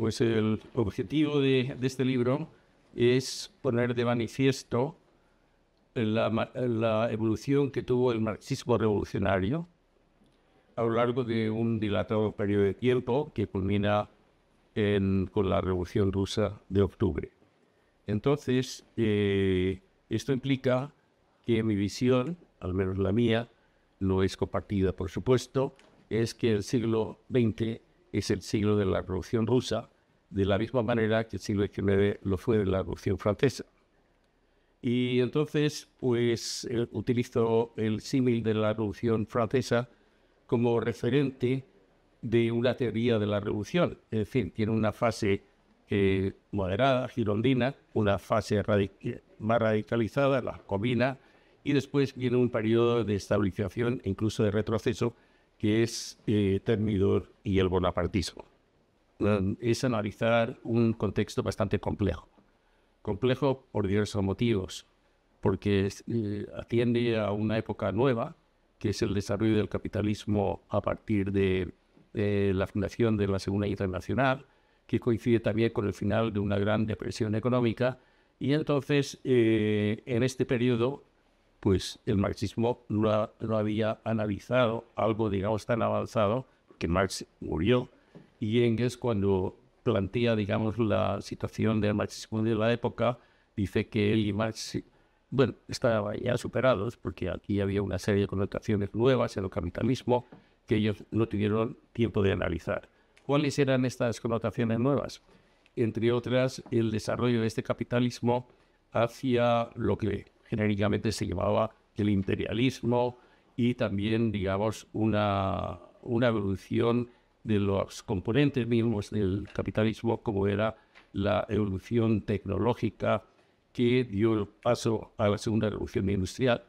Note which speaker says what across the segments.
Speaker 1: Pues el objetivo de, este libro es poner de manifiesto la, evolución que tuvo el marxismo revolucionario a lo largo de un dilatado periodo de tiempo que culmina con la Revolución Rusa de octubre. Entonces, eh, esto implica que mi visión, al menos la mía, no es compartida, por supuesto, es que el siglo XX es el siglo de la Revolución Rusa, de la misma manera que el siglo XIX lo fue de la Revolución Francesa. Y entonces, pues utilizo el símil de la Revolución Francesa como referente de una teoría de la revolución. Es decir, tiene una fase eh, moderada, girondina, una fase más radicalizada, la comina, y después viene un periodo de estabilización incluso de retroceso que es eh, Termidor y el bonapartismo. Es analizar un contexto bastante complejo. Complejo por diversos motivos, porque eh, atiende a una época nueva, que es el desarrollo del capitalismo a partir de la fundación de la Segunda Internacional, que coincide también con el final de una gran depresión económica. Y entonces, eh, en este periodo, pues el marxismo no, había analizado algo, digamos, tan avanzado, que Marx murió, y Engels cuando plantea, digamos, la situación del marxismo de la época, dice que él y Marx, bueno, estaban ya superados, porque aquí había una serie de connotaciones nuevas en el capitalismo que ellos no tuvieron tiempo de analizar. ¿Cuáles eran estas connotaciones nuevas? Entre otras, el desarrollo de este capitalismo hacia lo que genéricamente se llamaba el imperialismo y también, digamos, una, una evolución de los componentes mismos del capitalismo, como era la evolución tecnológica que dio el paso a la segunda revolución industrial,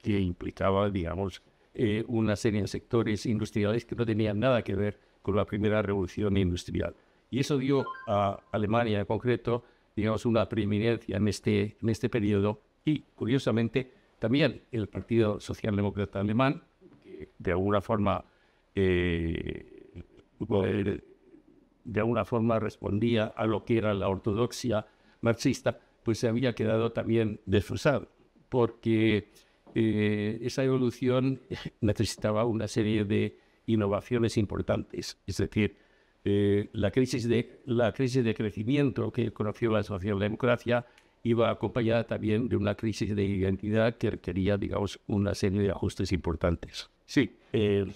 Speaker 1: que implicaba, digamos, eh, una serie de sectores industriales que no tenían nada que ver con la primera revolución industrial. Y eso dio a Alemania en concreto, digamos, una preeminencia en este, en este periodo y curiosamente, también el Partido Socialdemócrata Alemán, que eh, de alguna forma, respondía a lo que era la ortodoxia marxista, pues se había quedado también desfasado, porque eh, esa evolución necesitaba una serie de innovaciones importantes, es decir, eh, la, crisis de, la crisis de crecimiento que conoció la socialdemocracia iba acompañada también de una crisis de identidad que requería, digamos, una serie de ajustes importantes. Sí, eh,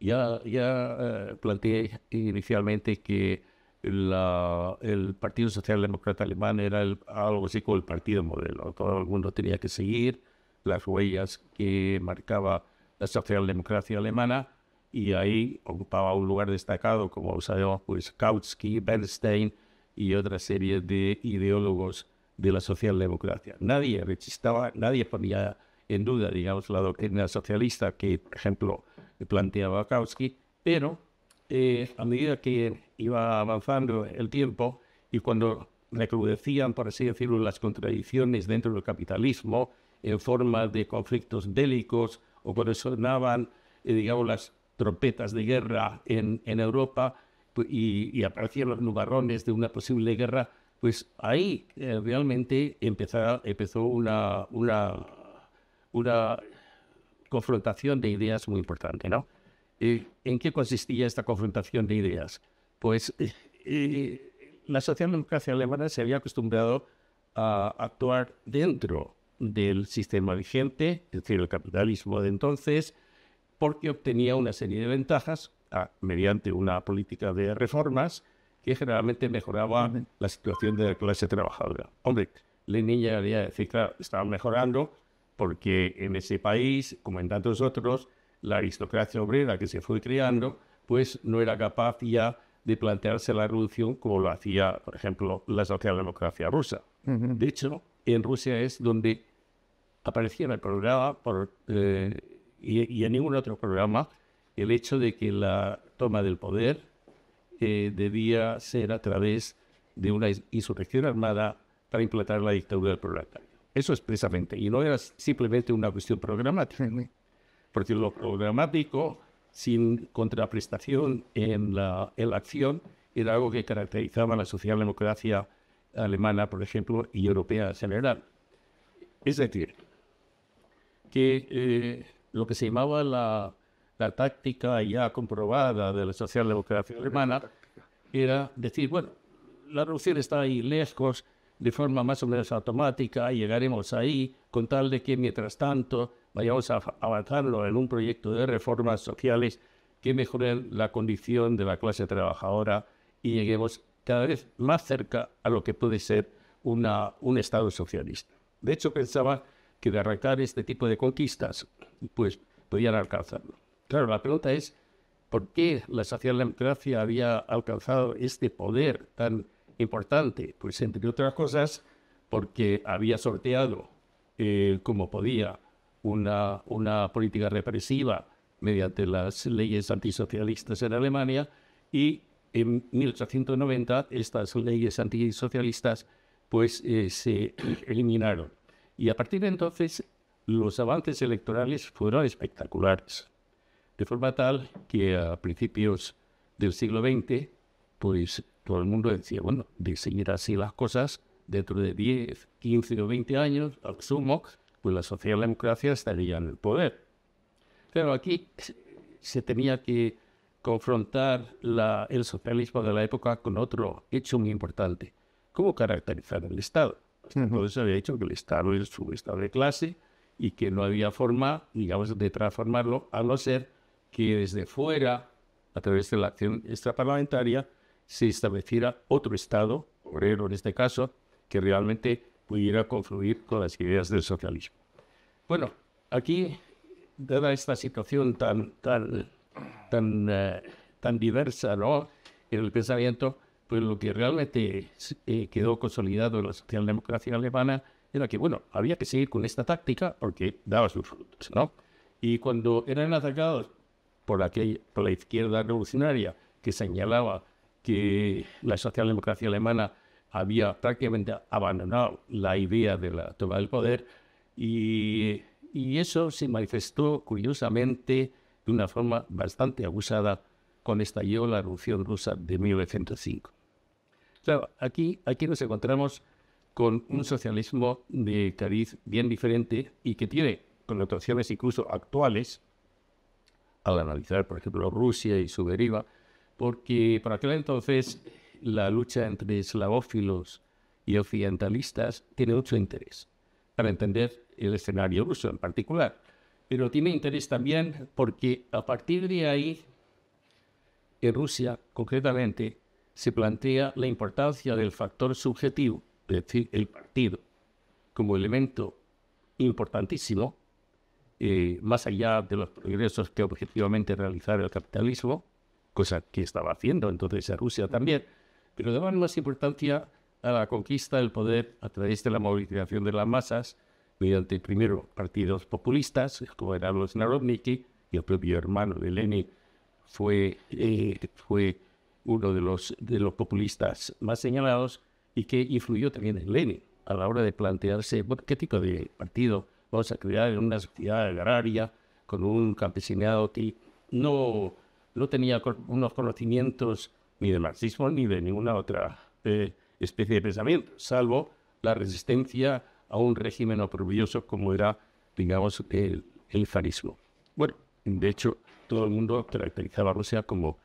Speaker 1: ya, ya eh, planteé inicialmente que el Partido Socialdemócrata Alemán era algo así como el partido modelo. Todo el mundo tenía que seguir las huellas que marcaba la socialdemocracia alemana y ahí ocupaba un lugar destacado, como sabemos, pues Kautsky, Bernstein y otra serie de ideólogos de la socialdemocracia. Nadie rechistaba, nadie ponía en duda, digamos, la doctrina socialista que, por ejemplo, planteaba Kautsky, pero eh, a medida que iba avanzando el tiempo y cuando recrudecían, por así decirlo, las contradicciones dentro del capitalismo en forma de conflictos bélicos o cuando sonaban, eh, digamos, las trompetas de guerra en, Europa pues, y, y aparecían los nubarrones de una posible guerra, pues ahí eh, realmente empezó, una, confrontación de ideas muy importante, eh, ¿En qué consistía esta confrontación de ideas? Pues eh, la socialdemocracia alemana se había acostumbrado a actuar dentro del sistema vigente, es decir, el capitalismo de entonces, porque obtenía una serie de ventajas ah, mediante una política de reformas que generalmente mejoraba la situación de la clase trabajadora. Hombre, la niña decía decir, claro, estaba mejorando porque en ese país, como en tantos otros, la aristocracia obrera que se fue creando, pues no era capaz ya de plantearse la revolución como lo hacía, por ejemplo, la socialdemocracia rusa. De hecho, en Rusia es donde aparecía en el programa por, eh, y, y en ningún otro programa el hecho de que la toma del poder eh, debía ser a través de una insurrección armada para implantar la dictadura del proletario. Eso expresamente. Y no era simplemente una cuestión programática, ¿eh? porque lo programático, sin contraprestación en la, acción, era algo que caracterizaba la socialdemocracia alemana, por ejemplo, y europea en general. Es decir, que eh, lo que se llamaba la la táctica ya comprobada de la socialdemocracia alemana era decir, bueno, la revolución está ahí lejos, de forma más o menos automática, llegaremos ahí, con tal de que mientras tanto vayamos a avanzarlo en un proyecto de reformas sociales que mejoren la condición de la clase trabajadora y lleguemos cada vez más cerca a lo que puede ser una, un Estado socialista. De hecho, pensaba que de arrancar este tipo de conquistas, pues podían alcanzarlo. Claro, la pregunta es, ¿por qué la socialdemocracia había alcanzado este poder tan importante? Pues entre otras cosas, porque había sorteado eh, como podía una, una política represiva mediante las leyes antisocialistas en Alemania y en 1890 estas leyes antisocialistas pues eh, se eliminaron. Y a partir de entonces los avances electorales fueron espectaculares. De forma tal que a principios del siglo XX, pues todo el mundo decía, bueno, de seguir así las cosas, dentro de 10, 15 o 20 años, al sumo, pues la socialdemocracia estaría en el poder. Pero aquí se tenía que confrontar el socialismo de la época con otro hecho muy importante. ¿Cómo caracterizar el Estado? Entonces había dicho que el Estado es su estado de clase y que no había forma, digamos, de transformarlo a no ser que desde fuera, a través de la acción extraparlamentaria, se estableciera otro Estado, obrero en este caso, que realmente pudiera confluir con las ideas del socialismo. Bueno, aquí, dada esta situación tan, tan, tan, eh, tan diversa ¿no? en el pensamiento, pues lo que realmente eh, quedó consolidado en la socialdemocracia alemana era que, bueno, había que seguir con esta táctica porque daba sus frutos, ¿no? Y cuando eran atacados por, la izquierda revolucionaria que señalaba que la socialdemocracia alemana había prácticamente abandonado la idea de la toma del poder y, y eso se manifestó curiosamente de una forma bastante abusada cuando estalló la Revolución Rusa de 1905. Claro, aquí, aquí nos encontramos con un socialismo de cariz bien diferente y que tiene connotaciones incluso actuales, al analizar, por ejemplo, Rusia y su deriva, porque para aquel entonces la lucha entre eslavófilos y occidentalistas tiene mucho interés para entender el escenario ruso en particular, pero tiene interés también porque a partir de ahí, en Rusia concretamente, se plantea la importancia del factor subjetivo, es decir, el partido, como elemento importantísimo eh, más allá de los progresos que objetivamente realizaba el capitalismo, cosa que estaba haciendo entonces Rusia también, pero daban más importancia a la conquista del poder a través de la movilización de las masas mediante primero partidos populistas, como eran los Narodniki, y el propio hermano de Lenin fue, eh, fue uno de los, de los populistas más señalados y que influyó también en Lenin a la hora de plantearse qué tipo de partido cosa criada en una sociedad agraria, con un campesinado que no, no tenía unos conocimientos ni de marxismo ni de ninguna otra eh, especie de pensamiento, salvo la resistencia a un régimen oprobioso como era, digamos, el, el zarismo. Bueno, de hecho, todo el mundo caracterizaba a Rusia como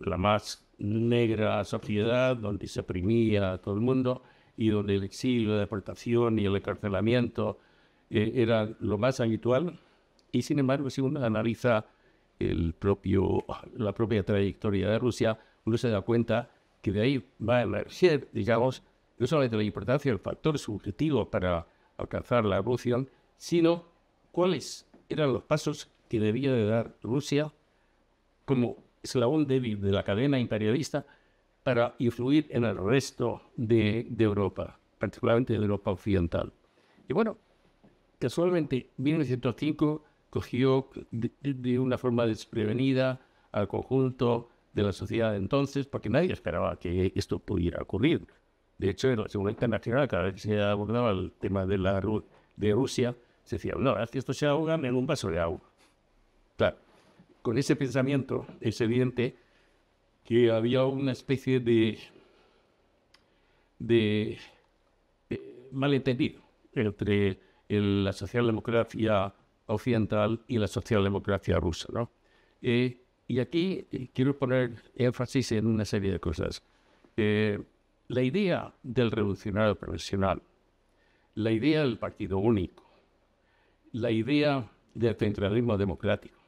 Speaker 1: la más negra sociedad donde se oprimía a todo el mundo y donde el exilio, la deportación y el encarcelamiento eh, era lo más habitual y sin embargo si uno analiza el propio, la propia trayectoria de Rusia, uno se da cuenta que de ahí va a emerger, digamos, no solamente la importancia del factor subjetivo para alcanzar la evolución, sino cuáles eran los pasos que debía de dar Rusia como eslabón débil de la cadena imperialista para influir en el resto de, de Europa, particularmente de Europa occidental. Y bueno, casualmente 1905 cogió de, una forma desprevenida al conjunto de la sociedad de entonces, porque nadie esperaba que esto pudiera ocurrir. De hecho, en la Segunda Internacional, cada vez que se abordaba el tema de, la, de Rusia, se decía, no, es que esto se ahoga en un vaso de agua. Claro, con ese pensamiento es evidente que había una especie de, de malentendido entre la socialdemocracia occidental y la socialdemocracia rusa. ¿no? Eh, y aquí eh, quiero poner énfasis en una serie de cosas. Eh, la idea del revolucionario profesional, la idea del partido único, la idea del centralismo democrático,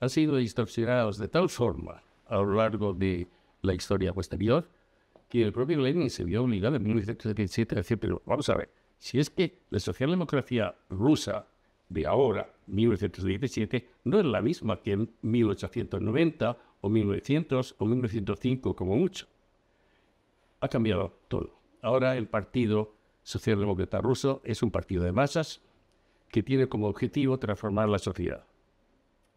Speaker 1: han sido distorsionados de tal forma a lo largo de la historia posterior que el propio Lenin se vio obligado en 1937 a decir, pero vamos a ver, si es que la socialdemocracia rusa de ahora, 1917, no es la misma que en 1890 o 1900 o 1905 como mucho. Ha cambiado todo. Ahora el Partido Socialdemócrata Ruso es un partido de masas que tiene como objetivo transformar la sociedad.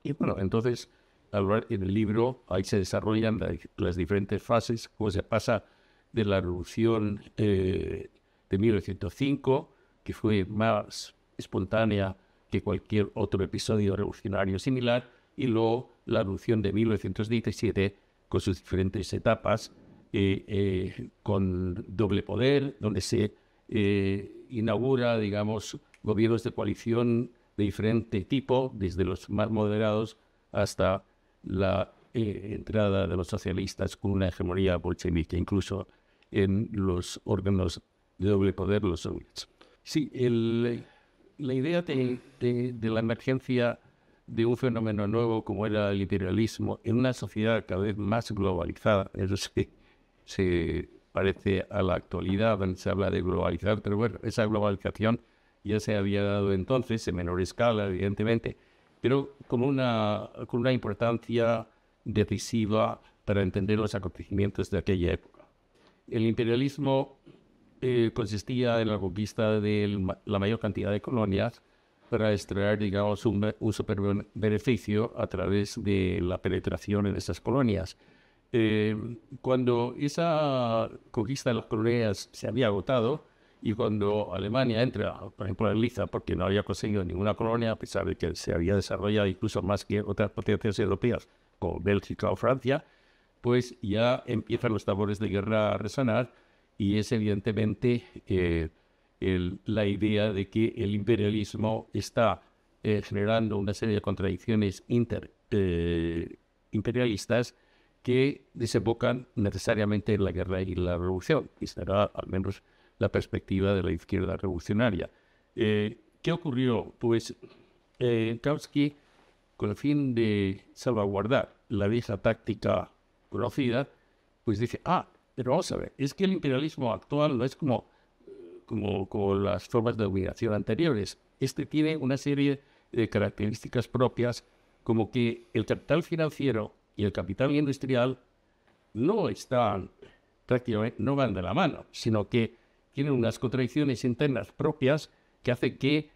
Speaker 1: Y bueno, entonces en el libro ahí se desarrollan las diferentes fases, cómo se pasa de la revolución eh, de 1905, que fue más espontánea que cualquier otro episodio revolucionario similar, y luego la revolución de 1917 con sus diferentes etapas, eh, eh, con doble poder, donde se eh, inaugura, digamos, gobiernos de coalición de diferente tipo, desde los más moderados hasta la entrada de los socialistas con una hegemonía bolchevique, incluso en los órganos de doble poder los soviets. Sí, la idea de, la emergencia de un fenómeno nuevo como era el imperialismo en una sociedad cada vez más globalizada, eso sí, se parece a la actualidad, donde se habla de globalizar, pero bueno, esa globalización ya se había dado entonces, en menor escala, evidentemente, pero una, con una importancia decisiva para entender los acontecimientos de aquella época. El imperialismo eh, consistía en la conquista de la mayor cantidad de colonias para extraer, digamos, un, un super beneficio a través de la penetración en esas colonias. Eh, cuando esa conquista de las colonias se había agotado y cuando Alemania entra, por ejemplo, en Liza, porque no había conseguido ninguna colonia, a pesar de que se había desarrollado incluso más que otras potencias europeas, como Bélgica o Francia, pues ya empiezan los tabores de guerra a resonar y es evidentemente eh, la idea de que el imperialismo está eh, generando una serie de contradicciones inter, eh, imperialistas que desembocan necesariamente en la guerra y la revolución, y será al menos la perspectiva de la izquierda revolucionaria. ¿Qué ocurrió? Pues Kautsky, con el fin de salvaguardar la vieja táctica conocida, pues dice, ah, pero vamos a ver, es que el imperialismo actual no es como, como, las formas de dominación anteriores. Este tiene una serie de características propias, como que el capital financiero y el capital industrial no están prácticamente, no van de la mano, sino que tienen unas contradicciones internas propias que hacen que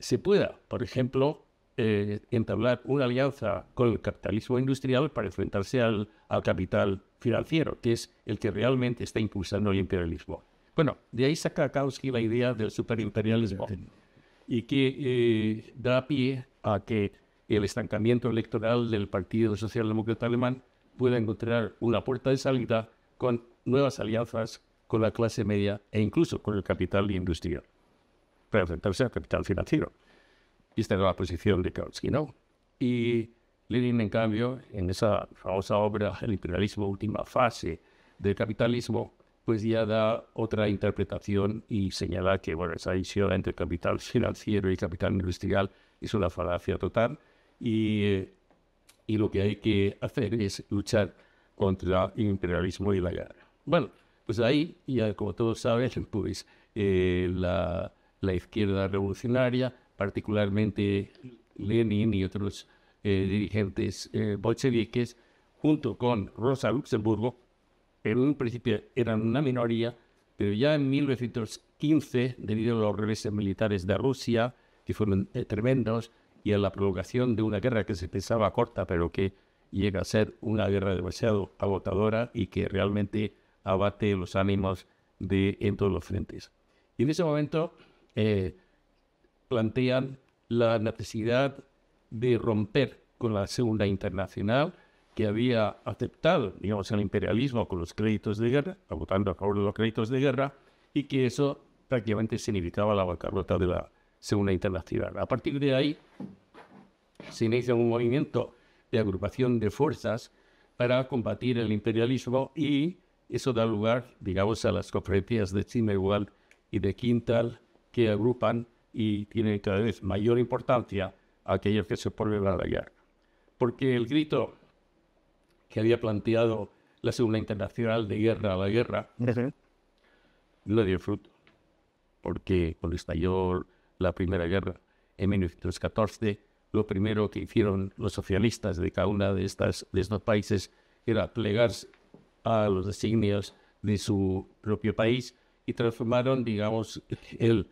Speaker 1: se pueda, por ejemplo, eh, entablar una alianza con el capitalismo industrial para enfrentarse al, capital financiero, que es el que realmente está impulsando el imperialismo. Bueno, de ahí saca Kautsky la idea del superimperialismo y que eh, da pie a que el estancamiento electoral del Partido Socialdemócrata Alemán pueda encontrar una puerta de salida con nuevas alianzas con la clase media e incluso con el capital industrial, para enfrentarse al capital financiero. Y esta era la posición de Kautsky, ¿no? Y Lenin, en cambio, en esa famosa obra, El imperialismo, última fase del capitalismo, pues ya da otra interpretación y señala que bueno, esa división entre capital financiero y capital industrial es una falacia total y, y lo que hay que hacer es luchar contra el imperialismo y la guerra. Bueno, pues ahí, ya como todos saben, pues eh, la, la izquierda revolucionaria particularmente Lenin y otros eh, dirigentes eh, bolcheviques, junto con Rosa Luxemburgo, en un principio eran una minoría, pero ya en 1915, debido a los regresos militares de Rusia, que fueron eh, tremendos, y a la prolongación de una guerra que se pensaba corta, pero que llega a ser una guerra demasiado agotadora y que realmente abate los ánimos de, en todos los frentes. Y en ese momento, plantean la necesidad de romper con la Segunda Internacional, que había aceptado, digamos, el imperialismo con los créditos de guerra, votando a favor de los créditos de guerra, y que eso prácticamente significaba la bancarrota de la Segunda Internacional. A partir de ahí se inicia un movimiento de agrupación de fuerzas para combatir el imperialismo y eso da lugar, digamos, a las conferencias de Zimmerwald y de Quintal que agrupan y tiene cada vez mayor importancia aquellos que se oponen a la guerra. Porque el grito que había planteado la Segunda Internacional de guerra a la guerra no dio fruto. Porque cuando estalló la Primera Guerra en 1914, lo primero que hicieron los socialistas de cada uno de, estas, de estos países era plegarse a los designios de su propio país y transformaron, digamos, el,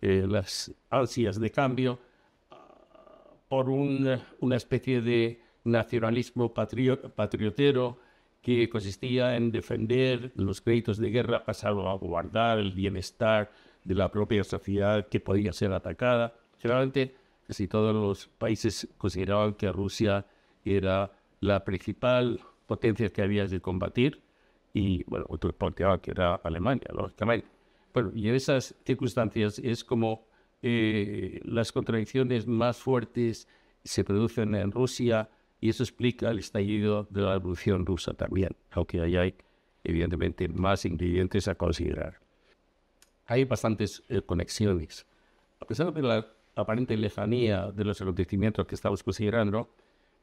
Speaker 1: eh, las ansias de cambio ah, por una especie de nacionalismo patriotero que consistía en defender los créditos de guerra pasado a guardar el bienestar de la propia sociedad que podía ser atacada. Generalmente, casi todos los países consideraban que Rusia era la principal potencia que había de combatir y, bueno, otros planteaban que era Alemania, lógicamente. Bueno, y en esas circunstancias es como eh, las contradicciones más fuertes se producen en Rusia y eso explica el estallido de la revolución rusa también, aunque ahí hay evidentemente más ingredientes a considerar. Hay bastantes eh, conexiones. A pesar de la aparente lejanía de los acontecimientos que estamos considerando,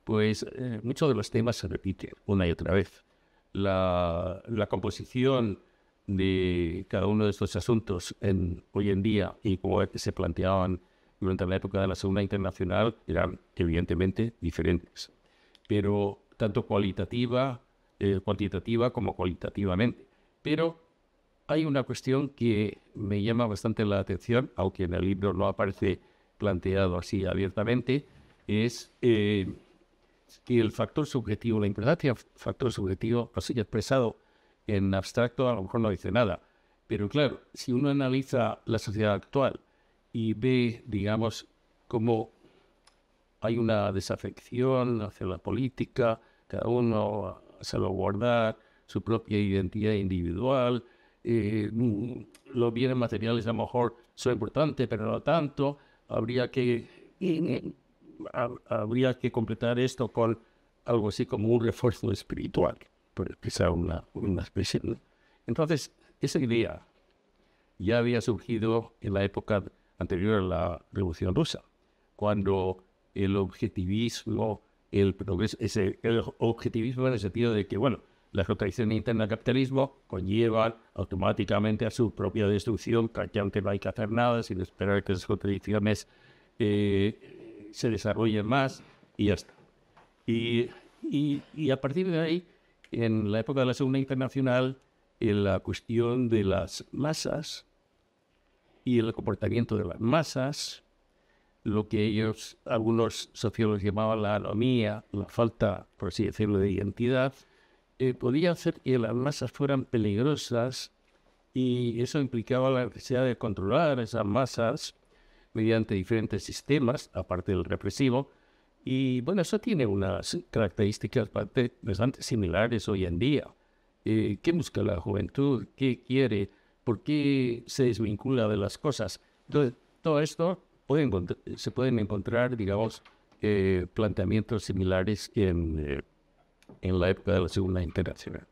Speaker 1: pues eh, muchos de los temas se repiten una y otra vez. La, la composición de cada uno de estos asuntos en, hoy en día y como se planteaban durante la época de la Segunda Internacional eran evidentemente diferentes, pero tanto cualitativa, eh, cuantitativa como cualitativamente. Pero hay una cuestión que me llama bastante la atención, aunque en el libro no aparece planteado así abiertamente, es eh, el factor subjetivo, la importancia del factor subjetivo, así expresado en abstracto a lo mejor no dice nada. Pero claro, si uno analiza la sociedad actual y ve, digamos, cómo hay una desafección hacia la política, cada uno a salvaguardar su propia identidad individual, eh, los bienes materiales a lo mejor son importantes, pero no tanto, habría que, habría que completar esto con algo así como un refuerzo espiritual pues, quizá una, una Entonces, esa idea ya había surgido en la época anterior a la Revolución Rusa, cuando el objetivismo, el progreso, ese, objetivismo en el sentido de que, bueno, la contradicción interna del capitalismo conlleva automáticamente a su propia destrucción, aunque no hay que hacer nada sin esperar que esas contradicciones eh, se desarrollen más y ya está. y, y a partir de ahí en la época de la Segunda Internacional la cuestión de las masas y el comportamiento de las masas, lo que ellos, algunos sociólogos llamaban la anomía, la falta, por así decirlo, de identidad, eh, podía hacer que las masas fueran peligrosas y eso implicaba la necesidad de controlar esas masas mediante diferentes sistemas, aparte del represivo, y bueno, eso tiene unas características bastante similares hoy en día. Eh, ¿Qué busca la juventud? ¿Qué quiere? ¿Por qué se desvincula de las cosas? Entonces, todo esto se pueden encontrar, digamos, eh, planteamientos similares en, eh, en la época de la Segunda Internacional.